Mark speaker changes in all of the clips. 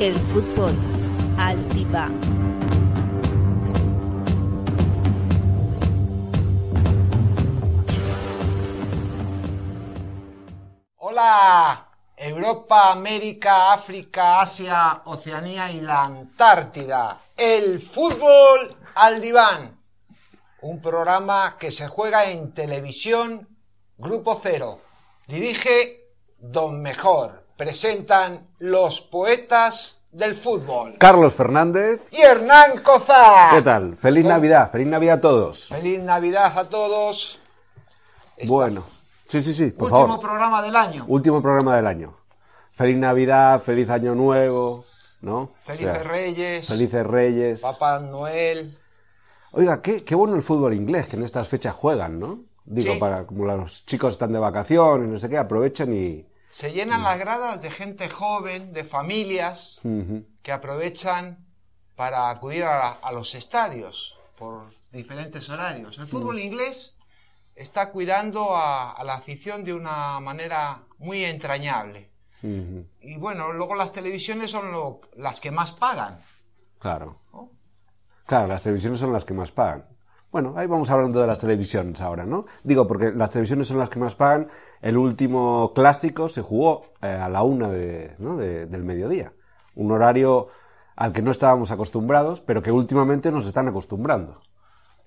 Speaker 1: El fútbol, al diván.
Speaker 2: Hola, Europa, América, África, Asia, Oceanía y la Antártida. El fútbol al diván. Un programa que se juega en televisión Grupo Cero. Dirige Don Mejor presentan los poetas del fútbol.
Speaker 1: Carlos Fernández.
Speaker 2: Y Hernán Cozá... ¿Qué
Speaker 1: tal? Feliz Navidad, feliz Navidad a todos.
Speaker 2: Feliz Navidad a todos.
Speaker 1: Bueno, sí, sí, sí, por Último
Speaker 2: programa del año.
Speaker 1: Último programa del año. Feliz Navidad, feliz Año Nuevo, ¿no? Felices
Speaker 2: Reyes. Felices
Speaker 1: Reyes. Papá
Speaker 2: Noel.
Speaker 1: Oiga, qué, bueno el fútbol inglés, que en estas fechas juegan, ¿no? Digo, para como los chicos están de vacaciones, no sé qué, aprovechen y,
Speaker 2: se llenan las mm. gradas de gente joven, de familias que aprovechan para acudir a, los estadios por diferentes horarios. El mm. fútbol inglés está cuidando a, la afición de una manera muy entrañable.
Speaker 1: Y
Speaker 2: bueno, luego las televisiones son las que más pagan.
Speaker 1: Claro. Claro, las televisiones son las que más pagan. Bueno, ahí vamos hablando de las televisiones ahora, ¿no? Digo, porque las televisiones son las que más pagan. El último clásico se jugó eh, a la una de, del mediodía. Un horario al que no estábamos acostumbrados, pero que últimamente nos están acostumbrando.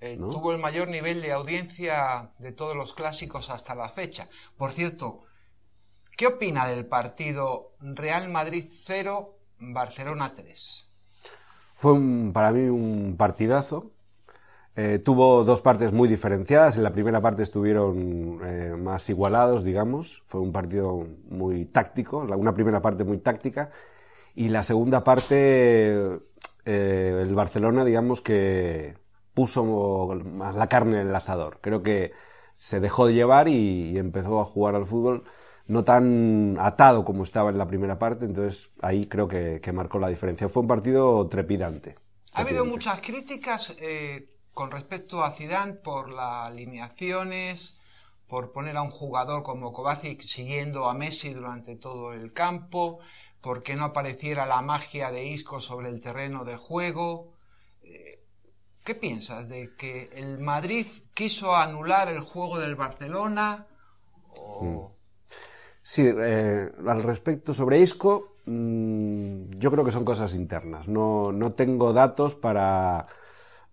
Speaker 1: Eh, tuvo
Speaker 2: el mayor nivel de audiencia de todos los clásicos hasta la fecha. Por cierto, ¿qué opina del partido Real Madrid 0, Barcelona 3?
Speaker 1: Fue un, para mí un partidazo eh, tuvo dos partes muy diferenciadas. En la primera parte estuvieron eh, más igualados, digamos. Fue un partido muy táctico, una primera parte muy táctica. Y la segunda parte, eh, el Barcelona, digamos que puso más la carne en el asador. Creo que se dejó de llevar y, empezó a jugar al fútbol no tan atado como estaba en la primera parte. Entonces ahí creo que, marcó la diferencia. Fue un partido trepidante.
Speaker 2: Ha habido muchas críticas con respecto a Zidane por las alineaciones, por poner a un jugador como Kovacic siguiendo a Messi durante todo el campo, porque no apareciera la magia de Isco sobre el terreno de juego. Eh, ¿Qué piensas de que el Madrid quiso anular el juego del Barcelona?
Speaker 1: Hmm. Sí, eh, al respecto sobre Isco, mm, yo creo que son cosas internas. no tengo datos para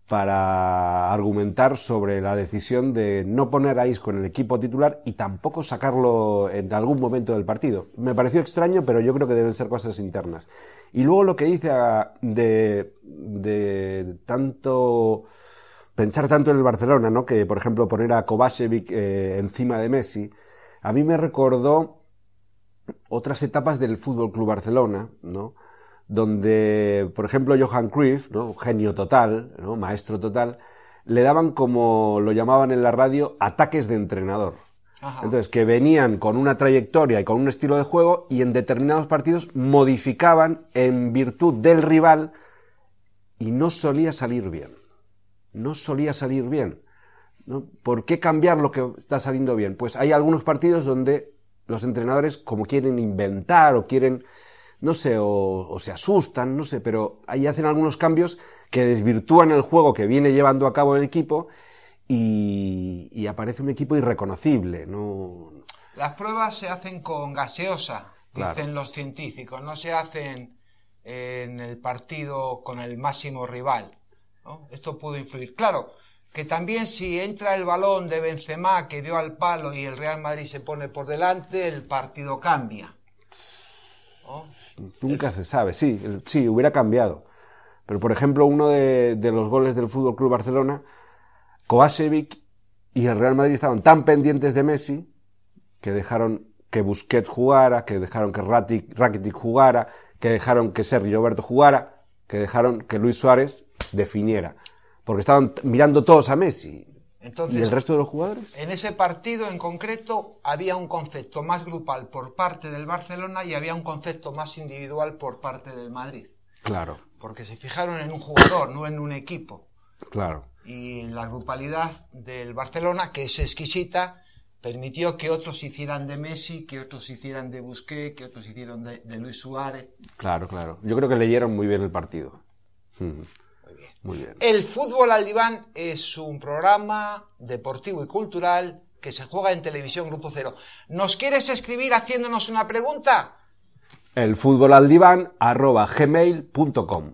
Speaker 1: para argumentar sobre la decisión de no poner a Isco en el equipo titular y tampoco sacarlo en algún momento del partido. Me pareció extraño, pero yo creo que deben ser cosas internas. Y luego lo que dice ah, de, tanto pensar tanto en el Barcelona, ¿no? Que por ejemplo poner a Kovacevic eh, encima de Messi, a mí me recordó otras etapas del Fútbol Club Barcelona, ¿no? donde, por ejemplo, Johan Cruyff, genio total, maestro total, le daban como lo llamaban en la radio ataques de entrenador. Entonces, que venían con una trayectoria y con un estilo de juego y en determinados partidos modificaban en virtud del rival y no solía salir bien. No solía salir bien. ¿Por qué cambiar lo que está saliendo bien? Pues hay algunos partidos donde los entrenadores como quieren inventar o quieren no sé, o, se asustan, no sé, pero ahí hacen algunos cambios que desvirtúan el juego que viene llevando a cabo el equipo y, aparece un equipo irreconocible. ¿no?
Speaker 2: Las pruebas se hacen con gaseosa, dicen los científicos, no se hacen en el partido con el máximo rival. Esto pudo influir. Claro, que también si entra el balón de Benzema que dio al palo y el Real Madrid se pone por delante, el partido cambia.
Speaker 1: Nunca se sabe, sí, sí, hubiera cambiado. Pero, por ejemplo, uno de, los goles del Fútbol Club Barcelona, Kovacevic y el Real Madrid estaban tan pendientes de Messi que dejaron que Busquets jugara, que dejaron que Ratic, Rakitic jugara, que dejaron que Sergio Roberto jugara, que dejaron que Luis Suárez definiera. Porque estaban mirando todos a Messi. ¿Y el resto de los jugadores?
Speaker 2: En ese partido en concreto había un concepto más grupal por parte del Barcelona y había un concepto más individual por parte del Madrid. Claro. Porque se fijaron en un jugador, no en un equipo. Claro. Y la grupalidad del Barcelona, que es exquisita, permitió que otros hicieran de Messi, que otros hicieran de Busquets, que otros hicieron de, Luis Suárez.
Speaker 1: Claro, claro. Yo creo que leyeron muy bien el partido. Mm.
Speaker 2: El fútbol al diván es un programa deportivo y cultural que se juega en televisión Grupo Cero. ¿Nos quieres escribir haciéndonos una pregunta?
Speaker 1: El fútbol al diván arroba gmail.com.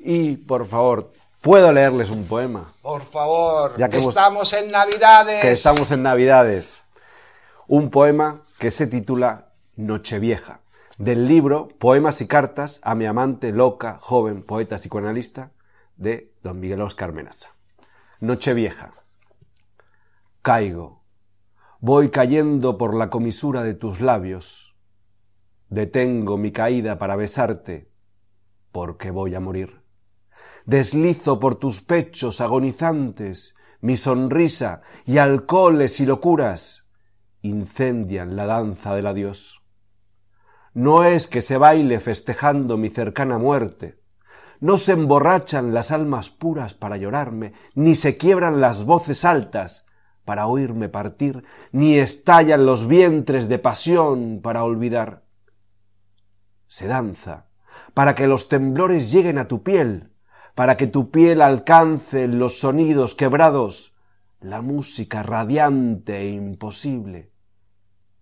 Speaker 1: Y por favor, ¿puedo leerles un poema?
Speaker 2: Por favor, ya que estamos en Navidades. Que
Speaker 1: estamos en Navidades. Un poema que se titula Nochevieja, del libro Poemas y Cartas a mi amante loca, joven, poeta psicoanalista, de don Miguel Oscar Menaza. vieja Caigo. Voy cayendo por la comisura de tus labios. Detengo mi caída para besarte, porque voy a morir. Deslizo por tus pechos agonizantes mi sonrisa y alcoholes y locuras incendian la danza del adiós. No es que se baile festejando mi cercana muerte, no se emborrachan las almas puras para llorarme, ni se quiebran las voces altas para oírme partir, ni estallan los vientres de pasión para olvidar. Se danza para que los temblores lleguen a tu piel, para que tu piel alcance los sonidos quebrados, la música radiante e imposible,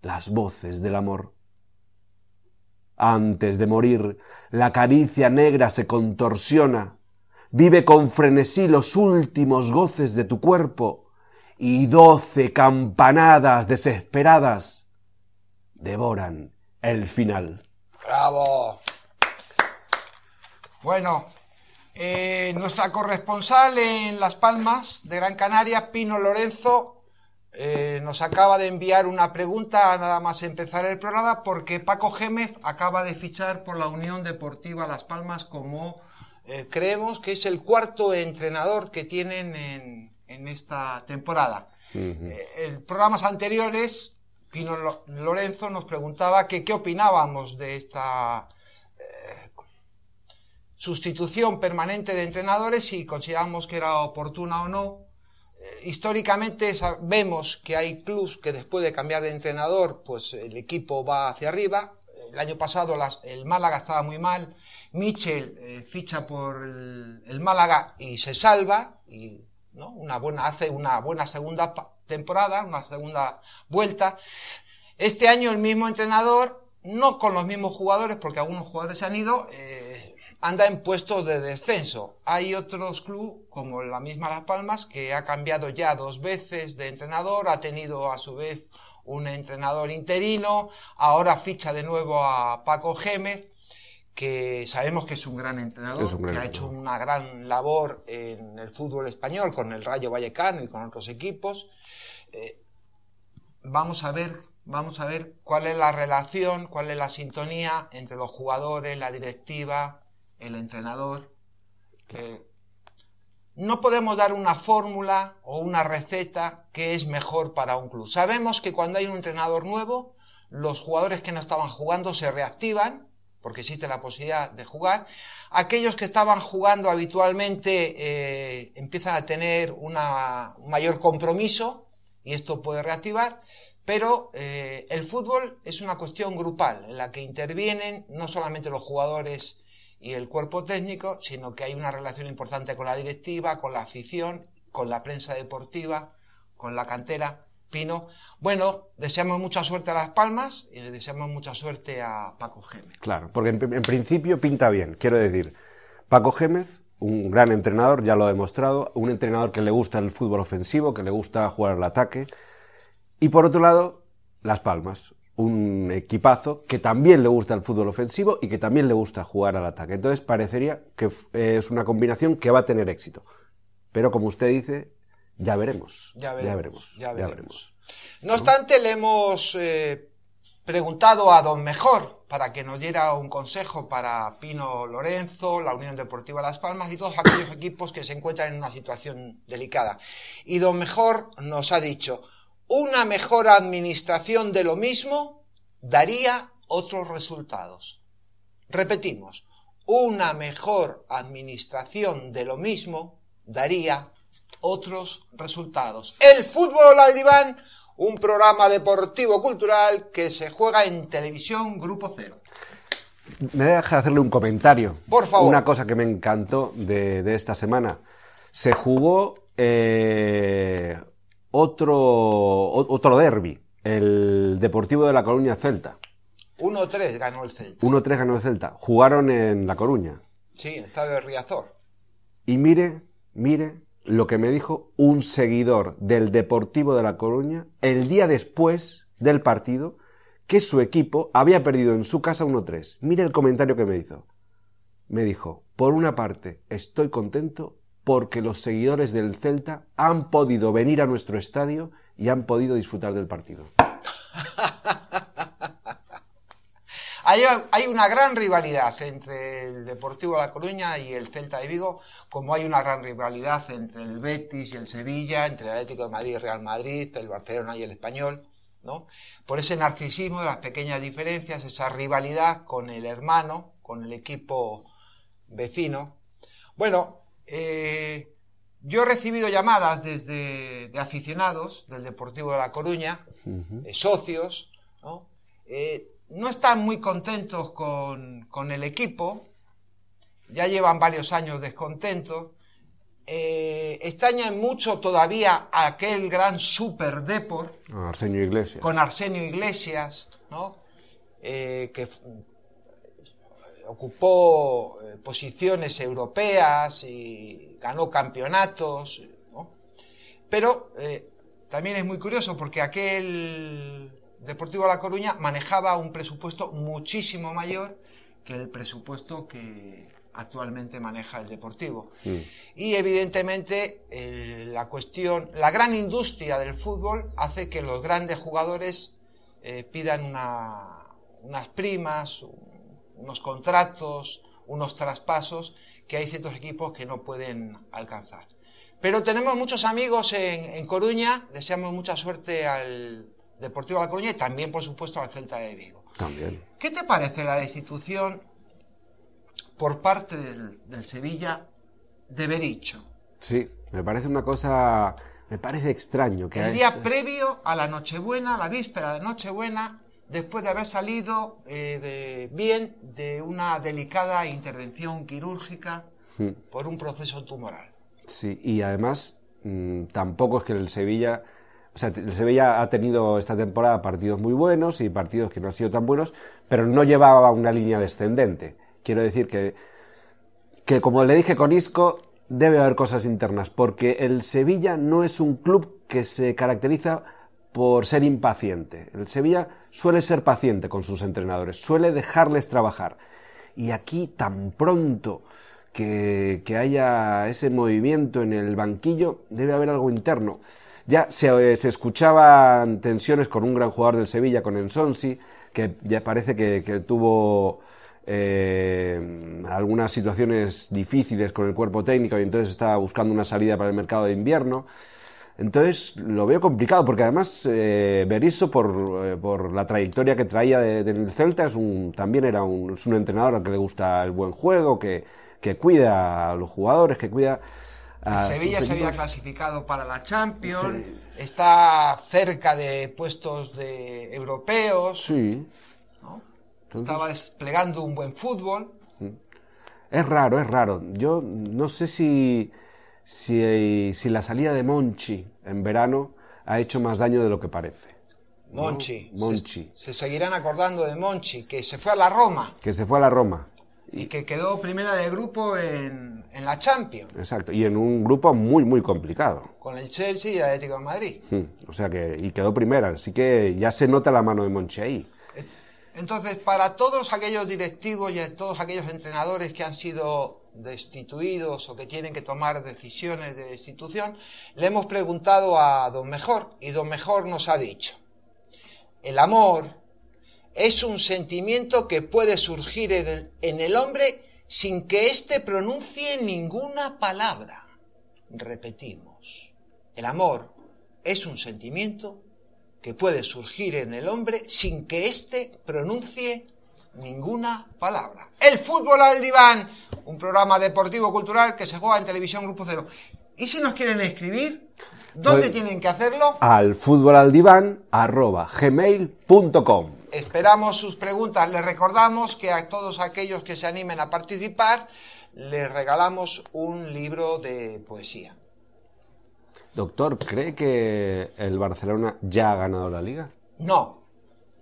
Speaker 1: las voces del amor. Antes de morir, la caricia negra se contorsiona, vive con frenesí los últimos goces de tu cuerpo y doce campanadas desesperadas devoran el final.
Speaker 2: ¡Bravo! Bueno, eh, nuestra corresponsal en Las Palmas de Gran Canaria, Pino Lorenzo, eh, nos acaba de enviar una pregunta nada más empezar el programa porque Paco Gémez acaba de fichar por la Unión Deportiva Las Palmas como eh, creemos que es el cuarto entrenador que tienen en, esta temporada. Eh, en programas anteriores, Pino Lorenzo nos preguntaba qué opinábamos de esta sustitución permanente de entrenadores, si consideramos que era oportuna o no históricamente vemos que hay clubs que después de cambiar de entrenador, pues el equipo va hacia arriba. El año pasado las, el Málaga estaba muy mal. Michel eh, ficha por el, Málaga y se salva y una buena, hace una buena segunda temporada, una segunda vuelta. Este año el mismo entrenador, no con los mismos jugadores, porque algunos jugadores se han ido, eh, anda en puestos de descenso. Hay otros clubes, como la misma Las Palmas, que ha cambiado ya dos veces de entrenador, ha tenido a su vez un entrenador interino, ahora ficha de nuevo a Paco Gémez, que sabemos que es un gran entrenador, que ha hecho una gran labor en el fútbol español con el Rayo Vallecano y con otros equipos. Eh, vamos a ver vamos a ver cuál es la relación, cuál es la sintonía entre los jugadores, la directiva, el entrenador. que eh, no podemos dar una fórmula o una receta que es mejor para un club. Sabemos que cuando hay un entrenador nuevo, los jugadores que no estaban jugando se reactivan, porque existe la posibilidad de jugar. Aquellos que estaban jugando habitualmente eh, empiezan a tener una, un mayor compromiso y esto puede reactivar. Pero eh, el fútbol es una cuestión grupal en la que intervienen no solamente los jugadores y el cuerpo técnico, sino que hay una relación importante con la directiva, con la afición, con la prensa deportiva, con la cantera. Pino, bueno, deseamos mucha suerte a Las Palmas y deseamos mucha suerte a Paco Gémez.
Speaker 1: Claro, porque en, principio pinta bien, quiero decir, Paco Gémez, un gran entrenador, ya lo ha demostrado, un entrenador que le gusta el fútbol ofensivo, que le gusta jugar al ataque, y por otro lado, Las Palmas, un equipazo que también le gusta el fútbol ofensivo y que también le gusta jugar al ataque. Entonces parecería que eh, es una combinación que va a tener éxito. Pero como usted dice, ya veremos. Ya veremos. Ya veremos.
Speaker 2: No obstante, le hemos eh, preguntado a Don Mejor para que nos diera un consejo para Pino Lorenzo, la Unión Deportiva Las Palmas y todos aquellos equipos que se encuentran en una situación delicada. Y Don Mejor nos ha dicho, una mejor administración de lo mismo daría otros resultados. Repetimos, una mejor administración de lo mismo daría otros resultados. El fútbol al diván, un programa deportivo cultural que se juega en televisión Grupo Cero.
Speaker 1: Me deja hacerle un comentario. Por favor. Una cosa que me encantó de, de esta semana. Se jugó eh, otro, otro derby, el Deportivo de La Coruña Celta.
Speaker 2: 1-3 ganó el Celta.
Speaker 1: 1-3 ganó el Celta. Jugaron en La Coruña.
Speaker 2: Sí, en el estadio de Riazor.
Speaker 1: Y mire, mire lo que me dijo un seguidor del Deportivo de La Coruña el día después del partido que su equipo había perdido en su casa 1-3. Mire el comentario que me hizo. Me dijo, por una parte estoy contento porque los seguidores del Celta han podido venir a nuestro estadio y han podido disfrutar del partido.
Speaker 2: hay, una gran rivalidad entre el Deportivo La Coruña y el Celta de Vigo, como hay una gran rivalidad entre el Betis y el Sevilla, entre el Atlético de Madrid y Real Madrid, el Barcelona y el Español, ¿no? Por ese narcisismo de las pequeñas diferencias, esa rivalidad con el hermano, con el equipo vecino. Bueno, eh, yo he recibido llamadas desde de aficionados del Deportivo de La Coruña, socios, ¿no? Eh, no están muy contentos con, el equipo, ya llevan varios años descontentos, eh, extrañan mucho todavía aquel gran super deport. Con Arsenio Iglesias, ¿no? que ocupó eh, posiciones europeas y ganó campeonatos, pero eh, también es muy curioso porque aquel Deportivo La Coruña manejaba un presupuesto muchísimo mayor que el presupuesto que actualmente maneja el Deportivo. Mm. Y evidentemente la cuestión, la gran industria del fútbol hace que los grandes jugadores eh, pidan unas primas, unos contratos, unos traspasos que hay ciertos equipos que no pueden alcanzar. Pero tenemos muchos amigos en, Coruña, deseamos mucha suerte al Deportivo de La Coruña y también, por supuesto, al Celta de Vigo. También. ¿Qué te parece la destitución por parte del, Sevilla de Bericho?
Speaker 1: Sí, me parece una cosa, me parece extraño que... El día
Speaker 2: previo a la Nochebuena, la víspera de Nochebuena, después de haber salido eh, bien de una delicada intervención quirúrgica hmm. por un proceso tumoral.
Speaker 1: Sí, y además mm, tampoco es que el Sevilla, o sea, el Sevilla ha tenido esta temporada partidos muy buenos y partidos que no han sido tan buenos, pero no llevaba una línea descendente. Quiero decir que, que como le dije con Isco, debe haber cosas internas, porque el Sevilla no es un club que se caracteriza por ser impaciente. El Sevilla suele ser paciente con sus entrenadores, suele dejarles trabajar. Y aquí tan pronto que, haya ese movimiento en el banquillo, debe haber algo interno. Ya eh, se, escuchaban tensiones con un gran jugador del Sevilla, con Ensonsi, que ya parece que, tuvo eh, algunas situaciones difíciles con el cuerpo técnico y entonces estaba buscando una salida para el mercado de invierno. Entonces lo veo complicado, porque además eh, Berisso, eh, por, la trayectoria que traía del Celta, es un, también era un, es un entrenador al que le gusta el buen juego, que, que cuida a los jugadores, que cuida...
Speaker 2: A Sevilla se había clasificado para la Champions, está cerca de puestos de europeos, sí. estaba desplegando un buen fútbol.
Speaker 1: Es raro, es raro. Yo no sé si si, si la salida de Monchi en verano ha hecho más daño de lo que parece. Monchi. Monchi.
Speaker 2: Se, seguirán acordando de Monchi, que se fue a la Roma.
Speaker 1: Que se fue a la Roma.
Speaker 2: Y, que quedó primera de grupo en, la Champions.
Speaker 1: Exacto, y en un grupo muy, muy complicado.
Speaker 2: Con el Chelsea y el Atlético de Madrid.
Speaker 1: Hmm. O sea que, y quedó primera, así que ya se nota la mano de Monchi ahí.
Speaker 2: Entonces, para todos aquellos directivos y todos aquellos entrenadores que han sido destituidos o que tienen que tomar decisiones de destitución, le hemos preguntado a Don Mejor y Don Mejor nos ha dicho, el amor es un sentimiento que puede surgir en el, hombre sin que éste pronuncie ninguna palabra. Repetimos, el amor es un sentimiento que puede surgir en el hombre sin que éste pronuncie ninguna palabra. El fútbol al diván un programa deportivo cultural que se juega en Televisión Grupo Cero. ¿Y si nos quieren escribir? ¿Dónde pues, tienen que hacerlo?
Speaker 1: Al gmail.com
Speaker 2: Esperamos sus preguntas. Les recordamos que a todos aquellos que se animen a participar, les regalamos un libro de poesía.
Speaker 1: Doctor, ¿cree que el Barcelona ya ha ganado la liga?
Speaker 2: No,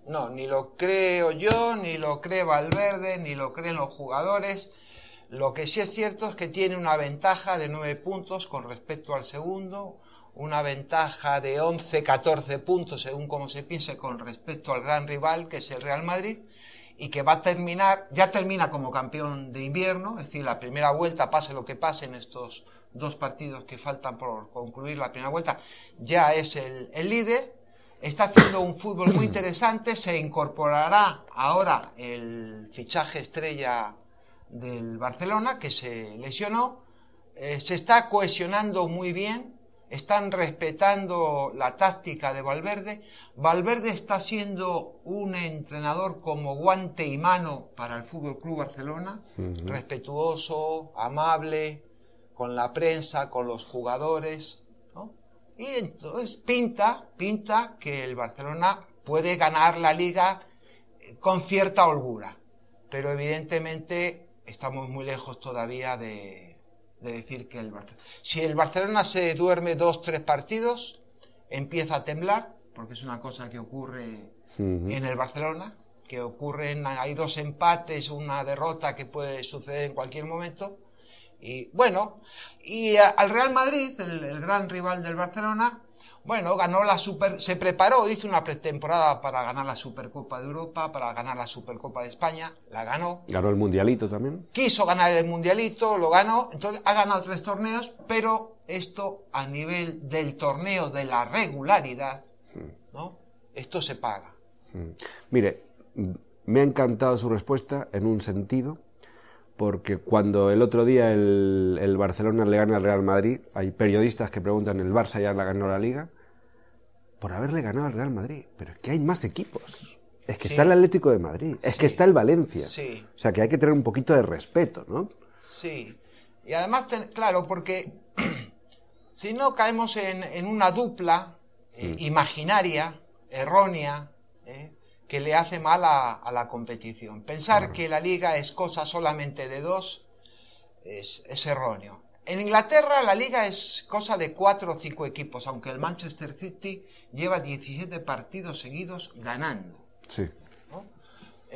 Speaker 2: no, ni lo creo yo, ni lo cree Valverde, ni lo creen los jugadores. Lo que sí es cierto es que tiene una ventaja de 9 puntos con respecto al segundo, una ventaja de 11, 14 puntos según como se piense con respecto al gran rival que es el Real Madrid y que va a terminar, ya termina como campeón de invierno, es decir, la primera vuelta, pase lo que pase en estos dos partidos que faltan por concluir la primera vuelta, ya es el, el líder, está haciendo un fútbol muy interesante, se incorporará ahora el fichaje estrella del Barcelona, que se lesionó, eh, se está cohesionando muy bien, están respetando la táctica de Valverde. Valverde está siendo un entrenador como guante y mano para el Fútbol Club Barcelona, respetuoso, amable con la prensa, con los jugadores, Y entonces pinta, pinta que el Barcelona puede ganar la liga eh, con cierta holgura, pero evidentemente estamos muy lejos todavía de, de decir que el Barcelona... Si el Barcelona se duerme dos, tres partidos, empieza a temblar, porque es una cosa que ocurre en el Barcelona, que ocurren, hay dos empates, una derrota que puede suceder en cualquier momento. Y bueno, y al Real Madrid, el gran rival del Barcelona, bueno, ganó la Super, se preparó, hizo una pretemporada para ganar la Supercopa de Europa, para ganar la Supercopa de España, la ganó.
Speaker 1: Ganó el Mundialito también.
Speaker 2: Quiso ganar el Mundialito, lo ganó, entonces ha ganado tres torneos, pero esto a nivel del torneo de la regularidad, hmm. ¿no? Esto se paga.
Speaker 1: Hmm. Mire, me ha encantado su respuesta en un sentido, porque cuando el otro día el, Barcelona le gana al Real Madrid, hay periodistas que preguntan, ¿el Barça ya la ganó la liga? por haberle ganado al Real Madrid. Pero es que hay más equipos. Es que está el Atlético de Madrid, es que está el Valencia. O sea que hay que tener un poquito de respeto, ¿no?
Speaker 2: Sí. Y además, claro, porque si no caemos en, una dupla eh, mm. imaginaria, errónea, eh, que le hace mal a, la competición. Pensar que la liga es cosa solamente de dos es, es erróneo. En Inglaterra la liga es cosa de cuatro o cinco equipos, aunque el Manchester City lleva 17 partidos seguidos ganando. Sí.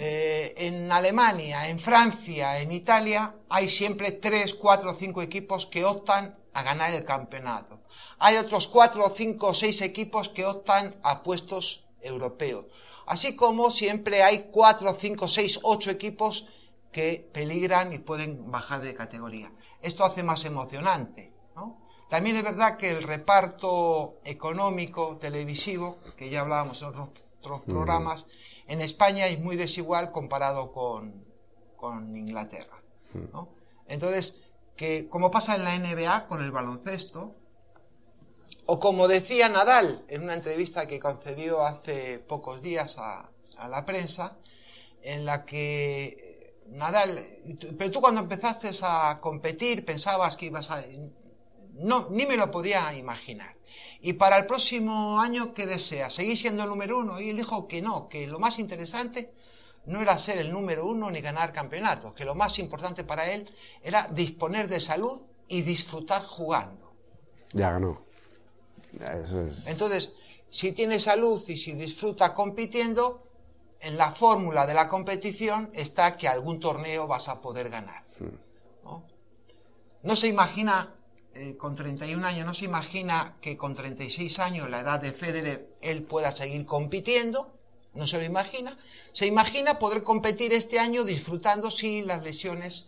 Speaker 2: Eh, en Alemania, en Francia, en Italia, hay siempre 3, 4, 5 equipos que optan a ganar el campeonato. Hay otros 4, 5, 6 equipos que optan a puestos europeos. Así como siempre hay 4, 5, 6, 8 equipos que peligran y pueden bajar de categoría. Esto hace más emocionante, ¿no? También es verdad que el reparto económico televisivo, que ya hablábamos en otros, programas, en España es muy desigual comparado con, Inglaterra. Entonces, que como pasa en la NBA con el baloncesto, o como decía Nadal en una entrevista que concedió hace pocos días a la prensa, en la que eh, Nadal, pero tú cuando empezaste a competir pensabas que ibas a, ni me lo podía imaginar. Y para el próximo año, ¿qué desea? ¿Seguir siendo el número uno? Y él dijo que no, que lo más interesante no era ser el número uno ni ganar campeonatos, que lo más importante para él era disponer de salud y disfrutar jugando. Ya ganó. Entonces, si tiene salud y si disfruta compitiendo, en la fórmula de la competición está que algún torneo vas a poder ganar. Hmm. no se imagina eh, con 31 años no se imagina que con 36 años, la edad de Federer, él pueda seguir compitiendo, no se lo imagina. Se imagina poder competir este año disfrutando si las lesiones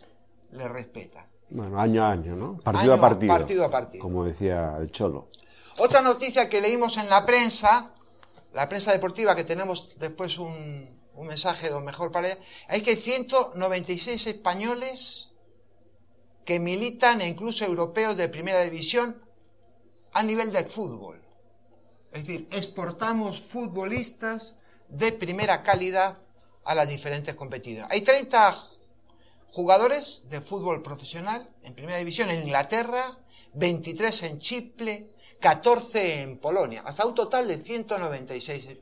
Speaker 2: le respetan.
Speaker 1: Bueno, año a año, ¿no? Partido a partido. Partido a partido. Como decía el Cholo.
Speaker 2: Otra noticia que leímos en la prensa, la prensa deportiva, que tenemos después un, un mensaje de lo mejor para ella, es que 196 españoles que militan e incluso europeos de primera división a nivel de fútbol. Es decir, exportamos futbolistas de primera calidad a las diferentes competidoras. Hay 30 jugadores de fútbol profesional en primera división en Inglaterra, 23 en Chipre, 14 en Polonia, hasta un total de 196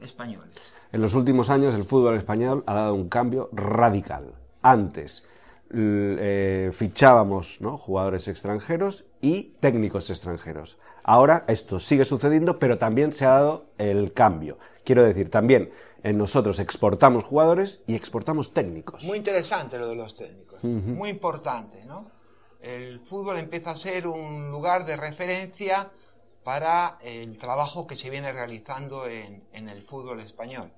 Speaker 2: españoles.
Speaker 1: En los últimos años el fútbol español ha dado un cambio radical. Antes eh, fichábamos jugadores extranjeros y técnicos extranjeros. Ahora esto sigue sucediendo, pero también se ha dado el cambio. Quiero decir, también eh, nosotros exportamos jugadores y exportamos
Speaker 2: técnicos. Muy interesante lo de los técnicos, muy importante, ¿no? El fútbol empieza a ser un lugar de referencia para el trabajo que se viene realizando en el fútbol español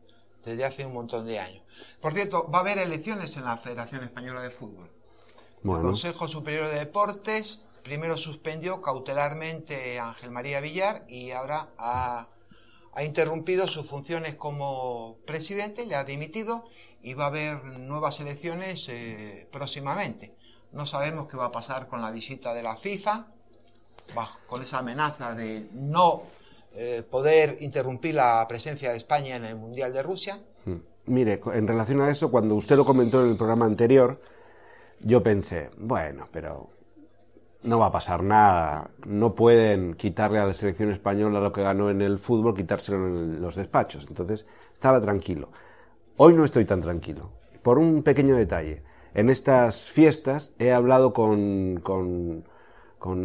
Speaker 2: desde hace un montón de años. Por cierto, va a haber elecciones en la Federación Española de Fútbol. El Consejo Superior de Deportes primero suspendió cautelarmente a Ángel María Villar y ahora ha, interrumpido sus funciones como presidente, le ha dimitido y va a haber nuevas elecciones eh, próximamente. No sabemos qué va a pasar con la visita de la FIFA, con esa amenaza de no eh, poder interrumpir la presencia de España en el Mundial de Rusia.
Speaker 1: Hmm mire, en relación a eso, cuando usted lo comentó en el programa anterior, yo pensé, bueno, pero no va a pasar nada. No pueden quitarle a la selección española lo que ganó en el fútbol, quitárselo en los despachos. Entonces, estaba tranquilo. Hoy no estoy tan tranquilo. Por un pequeño detalle. En estas fiestas he hablado con,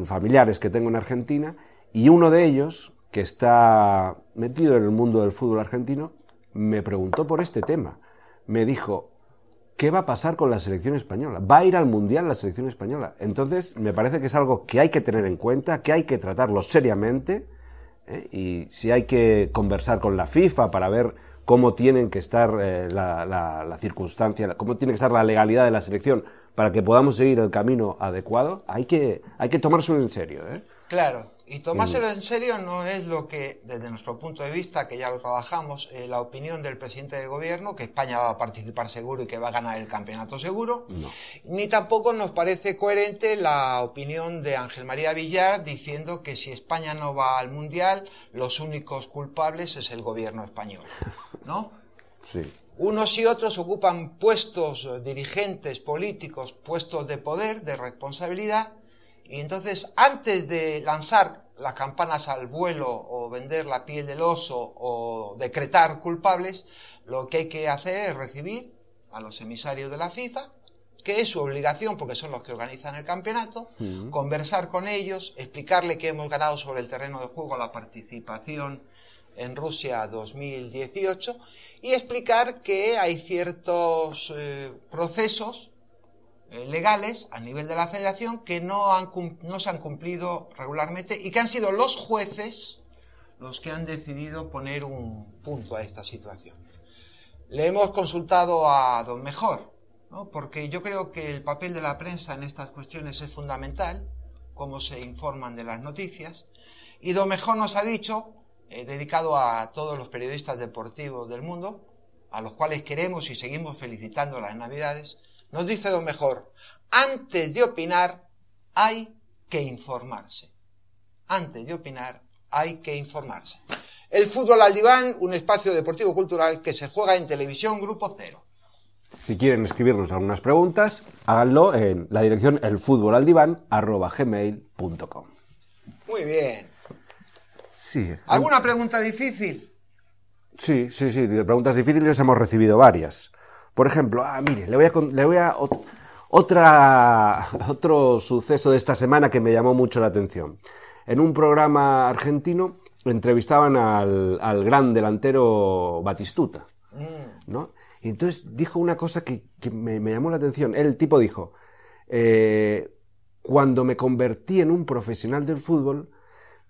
Speaker 1: familiares que tengo en Argentina y uno de ellos, que está metido en el mundo del fútbol argentino, me preguntó por este tema. Me dijo, ¿qué va a pasar con la selección española? ¿Va a ir al Mundial la selección española? Entonces, me parece que es algo que hay que tener en cuenta, que hay que tratarlo seriamente, ¿eh? y si hay que conversar con la FIFA para ver cómo tienen que estar eh, la, circunstancia, cómo tiene que estar la legalidad de la selección para que podamos seguir el camino adecuado, hay que, hay que tomárselo en serio. ¿eh?
Speaker 2: Claro. Y tomárselo en serio no es lo que, desde nuestro punto de vista, que ya lo trabajamos, eh, la opinión del presidente del gobierno, que España va a participar seguro y que va a ganar el campeonato seguro, ni tampoco nos parece coherente la opinión de Ángel María Villar diciendo que si España no va al Mundial, los únicos culpables es el gobierno español. ¿No? Sí. Unos y otros ocupan puestos eh, dirigentes políticos, puestos de poder, de responsabilidad, y entonces, antes de lanzar las campanas al vuelo o vender la piel del oso o decretar culpables, lo que hay que hacer es recibir a los emisarios de la FIFA, que es su obligación porque son los que organizan el campeonato, mm. conversar con ellos, explicarle que hemos ganado sobre el terreno de juego la participación en Rusia 2018 y explicar que hay ciertos eh, procesos eh, legales a nivel de la federación que no, se han cumplido regularmente y que han sido los jueces los que han decidido poner un punto a esta situación. Le hemos consultado a Don Mejor, porque yo creo que el papel de la prensa en estas cuestiones es fundamental, como se informan de las noticias, y Don Mejor nos ha dicho, eh, dedicado a todos los periodistas deportivos del mundo, a los cuales queremos y seguimos felicitando las Navidades, nos dice lo mejor, antes de opinar hay que informarse. Antes de opinar hay que informarse. El fútbol al diván, un espacio deportivo cultural que se juega en televisión Grupo Cero.
Speaker 1: Si quieren escribirnos algunas preguntas, háganlo en la dirección elfutbolaldiván.com.
Speaker 2: Muy bien.
Speaker 1: Sí. ¿Alguna
Speaker 2: pregunta difícil?
Speaker 1: Sí, sí, sí. De preguntas difíciles hemos recibido varias. Por ejemplo, ah, mire, le voy a, otra, otro suceso de esta semana que me llamó mucho la atención. En un programa argentino entrevistaban al, gran delantero Batistuta, mm. ¿no? Y entonces dijo una cosa que, me, llamó la atención. El tipo dijo, eh, cuando me convertí en un profesional del fútbol,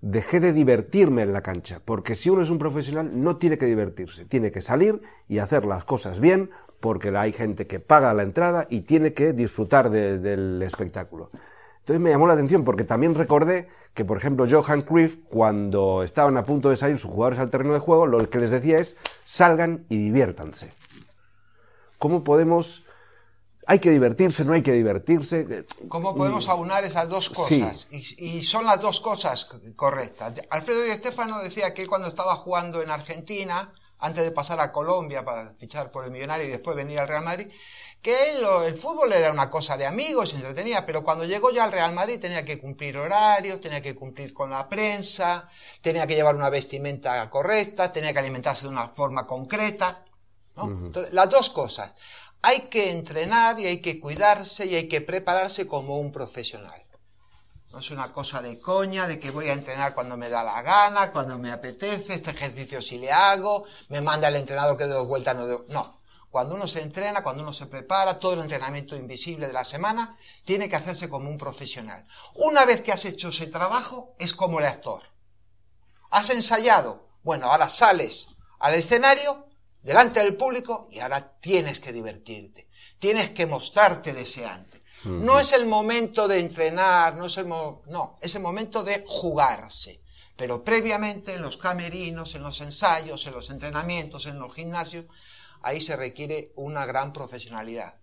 Speaker 1: dejé de divertirme en la cancha, porque si uno es un profesional no tiene que divertirse, tiene que salir y hacer las cosas bien porque hay gente que paga la entrada y tiene que disfrutar del espectáculo. Entonces me llamó la atención porque también recordé que, por ejemplo, Johan Cruyff, cuando estaban a punto de salir sus jugadores al terreno de juego, lo que les decía es salgan y diviértanse. ¿Cómo podemos... Hay que divertirse, no hay que divertirse. ¿Cómo podemos mm.
Speaker 2: aunar esas dos cosas? Y, son las dos cosas correctas. Alfredo Di Estefano decía que él cuando estaba jugando en Argentina, antes de pasar a Colombia para fichar por el Millonario y después venir al Real Madrid, que el fútbol era una cosa de amigos, se entretenía, pero cuando llegó ya al Real Madrid tenía que cumplir horarios, tenía que cumplir con la prensa, tenía que llevar una vestimenta correcta, tenía que alimentarse de una forma concreta. las dos cosas. Hay que entrenar y hay que cuidarse y hay que prepararse como un profesional. No es una cosa de coña, de que voy a entrenar cuando me da la gana, cuando me apetece, este ejercicio si le hago, me manda el entrenador que doy vueltas, no No, cuando uno se entrena, cuando uno se prepara, todo el entrenamiento invisible de la semana, tiene que hacerse como un profesional. Una vez que has hecho ese trabajo, es como el actor. Has ensayado, bueno, ahora sales al escenario, delante del público, y ahora tienes que divertirte, tienes que mostrarte deseante. No es el momento de entrenar, no es el no, es el momento de jugarse. Pero previamente en los camerinos, en los ensayos, en los entrenamientos, en los gimnasios, ahí se requiere una gran profesionalidad.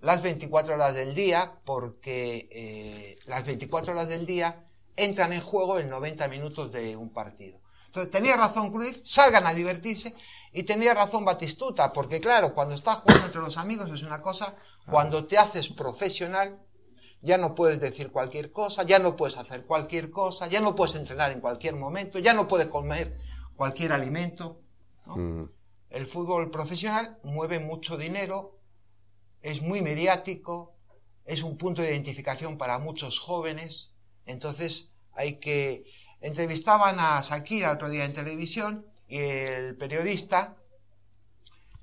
Speaker 2: Las 24 horas del día, porque eh, las 24 horas del día entran en juego en 90 minutos de un partido. Entonces, tenía razón Cruz, salgan a divertirse, y tenía razón Batistuta, porque claro, cuando estás jugando entre los amigos es una cosa, cuando te haces profesional, ya no puedes decir cualquier cosa, ya no puedes hacer cualquier cosa, ya no puedes entrenar en cualquier momento, ya no puedes comer cualquier alimento. El fútbol profesional mueve mucho dinero, es muy mediático, es un punto de identificación para muchos jóvenes. Entonces hay que... Entrevistaban a Shakira otro día en televisión y el periodista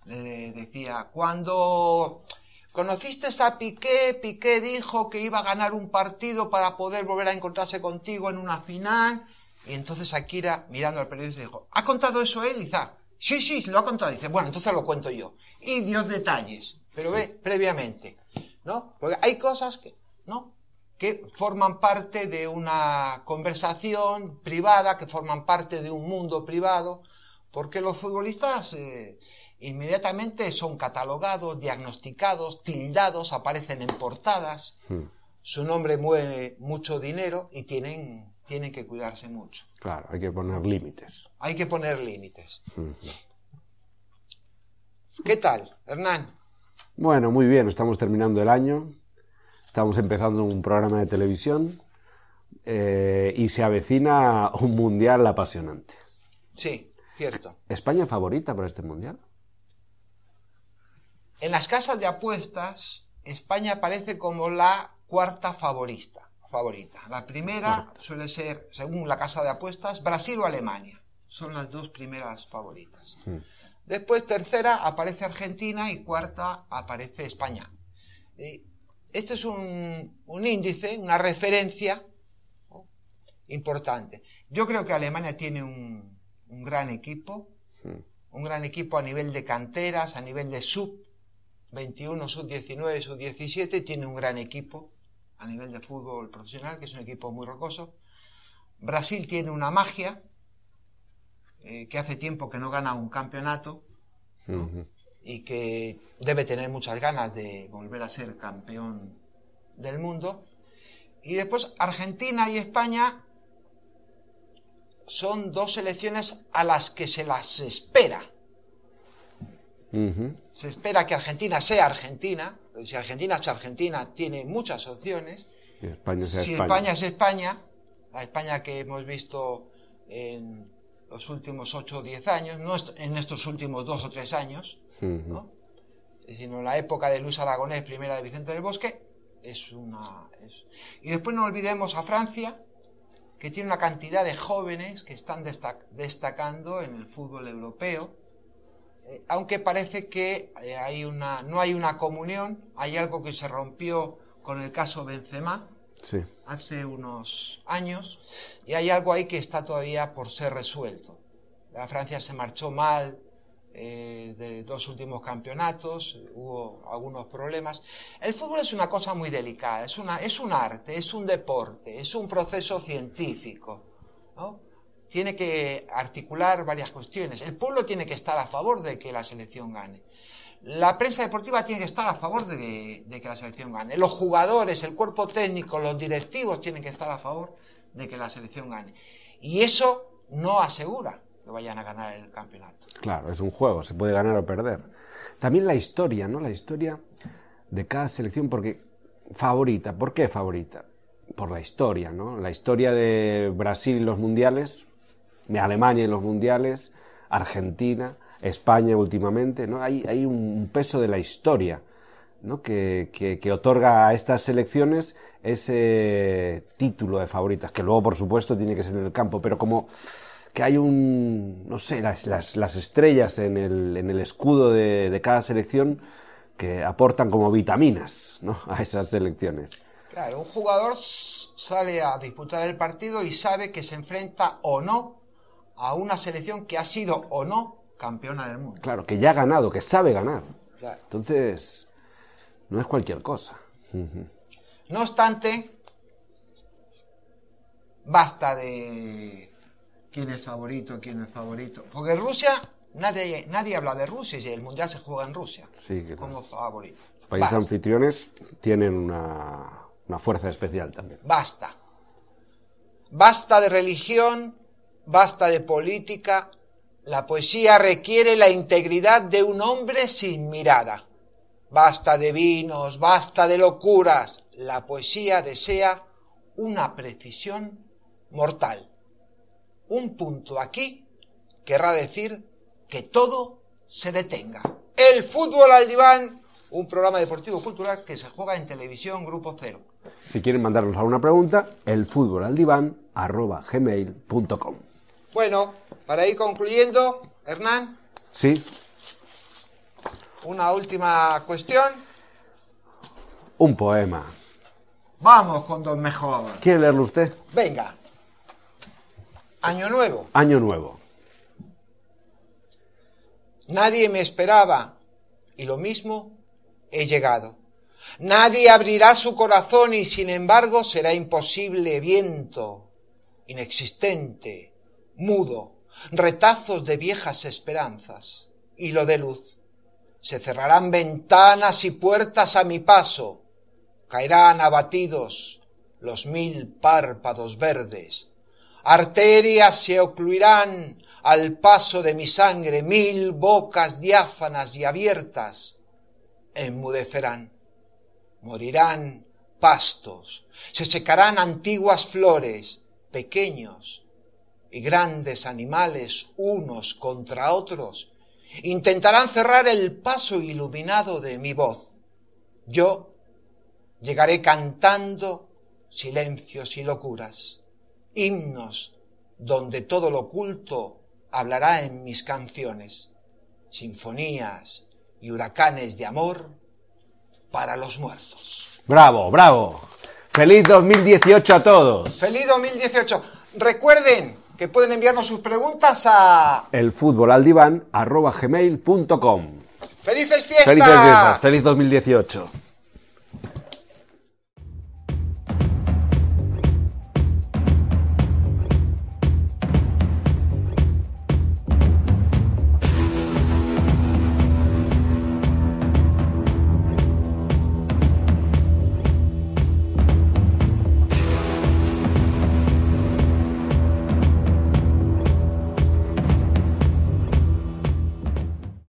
Speaker 2: le decía, cuando Conociste a Piqué, Piqué dijo que iba a ganar un partido para poder volver a encontrarse contigo en una final. Y entonces Akira, mirando al periodista, dijo, ¿ha contado eso él, ah, Sí, sí, lo ha contado. Dice, bueno, entonces lo cuento yo. Y Dios detalles, pero ve, previamente, ¿no? Porque hay cosas que, ¿no? que forman parte de una conversación privada, que forman parte de un mundo privado, porque los futbolistas... Eh, inmediatamente son catalogados, diagnosticados, tildados, aparecen en portadas, hmm. su nombre mueve mucho dinero y tienen, tienen que cuidarse mucho.
Speaker 1: Claro, hay que poner
Speaker 2: límites. Hay que poner límites. Hmm. ¿Qué tal, Hernán?
Speaker 1: Bueno, muy bien, estamos terminando el año, estamos empezando un programa de televisión eh, y se avecina un mundial apasionante. Sí, cierto. ¿España favorita para este mundial?
Speaker 2: En las casas de apuestas, España aparece como la cuarta favorita. La primera suele ser, según la casa de apuestas, Brasil o Alemania. Son las dos primeras favoritas. Después, tercera, aparece Argentina y cuarta, aparece España. Este es un, índice, una referencia importante. Yo creo que Alemania tiene un, gran equipo, un gran equipo a nivel de canteras, a nivel de sub 21, sub-19, sub-17, tiene un gran equipo a nivel de fútbol profesional, que es un equipo muy rocoso. Brasil tiene una magia, eh, que hace tiempo que no gana un campeonato y que debe tener muchas ganas de volver a ser campeón del mundo. Y después Argentina y España son dos selecciones a las que se las espera se espera que Argentina sea Argentina. Si Argentina es Argentina, tiene muchas opciones.
Speaker 1: Si España, es
Speaker 2: España, la España que hemos visto en los últimos 8 o 10 años, no en estos últimos 2 o 3 años, sino en sino la época de Luis Aragonés, primera de Vicente del Bosque, es una... Y después no olvidemos a Francia, que tiene una cantidad de jóvenes que están destacando en el fútbol europeo, eh, aunque parece que eh, hay una, no hay una comunión, hay algo que se rompió con el caso Benzema hace unos años y hay algo ahí que está todavía por ser resuelto. La Francia se marchó mal eh, de dos últimos campeonatos, hubo algunos problemas. El fútbol es una cosa muy delicada, es, una, es un arte, es un deporte, es un proceso científico. ¿no? tiene que articular varias cuestiones. El pueblo tiene que estar a favor de que la selección gane. La prensa deportiva tiene que estar a favor de que, la selección gane. Los jugadores, el cuerpo técnico, los directivos tienen que estar a favor de que la selección gane. Y eso no asegura que vayan a ganar el campeonato.
Speaker 1: Claro, es un juego, se puede ganar o perder. También la historia, ¿no? La historia de cada selección, porque favorita, ¿por qué favorita? Por la historia, ¿no? La historia de Brasil y los mundiales Alemania en los mundiales, Argentina, España últimamente, ¿no? Hay, hay un peso de la historia que, otorga a estas selecciones ese título de favoritas, que luego, por supuesto, tiene que ser en el campo, pero como que hay un, no sé, las, estrellas en el, escudo de, cada selección que aportan como vitaminas a esas selecciones.
Speaker 2: Claro, un jugador sale a disputar el partido y sabe que se enfrenta o no a una selección que ha sido o no campeona del mundo.
Speaker 1: Claro, que ya ha ganado, que sabe ganar. Entonces, no es cualquier cosa.
Speaker 2: No obstante, basta de quién es favorito, quién es favorito. Porque Rusia, nadie, nadie habla de Rusia y el mundial se juega en Rusia
Speaker 1: sí, como
Speaker 2: favorito. Los
Speaker 1: países anfitriones tienen una, una fuerza especial también.
Speaker 2: Basta. Basta de religión, basta de política, la poesía requiere la integridad de un hombre sin mirada. Basta de vinos, basta de locuras, la poesía desea una precisión mortal. Un punto aquí querrá decir que todo se detenga. El fútbol al diván, un programa deportivo cultural que se juega en televisión Grupo Cero.
Speaker 1: Si quieren mandarnos alguna pregunta, elfutbolaldivan@gmail.com.
Speaker 2: Bueno, para ir concluyendo, Hernán. Sí. Una última cuestión.
Speaker 1: Un poema.
Speaker 2: Vamos con dos mejor.
Speaker 1: ¿Quiere leerlo usted?
Speaker 2: Venga. Año nuevo.
Speaker 1: Año nuevo.
Speaker 2: Nadie me esperaba y lo mismo he llegado. Nadie abrirá su corazón y sin embargo será imposible viento, inexistente, mudo, retazos de viejas esperanzas, hilo de luz. Se cerrarán ventanas y puertas a mi paso, caerán abatidos los mil párpados verdes, arterias se ocluirán al paso de mi sangre, mil bocas diáfanas y abiertas enmudecerán, morirán pastos, se secarán antiguas flores, pequeños y grandes animales unos contra otros, intentarán cerrar el paso iluminado de mi voz. Yo llegaré cantando silencios y locuras, himnos donde todo lo oculto hablará en mis canciones, sinfonías y huracanes de amor para los muertos.
Speaker 1: Bravo, bravo. Feliz 2018 a todos.
Speaker 2: Feliz 2018. Recuerden que pueden enviarnos sus preguntas a
Speaker 1: Elfutbolaldivan.com
Speaker 2: ¡Felices fiestas! ¡Felices fiestas!
Speaker 1: ¡Feliz 2018!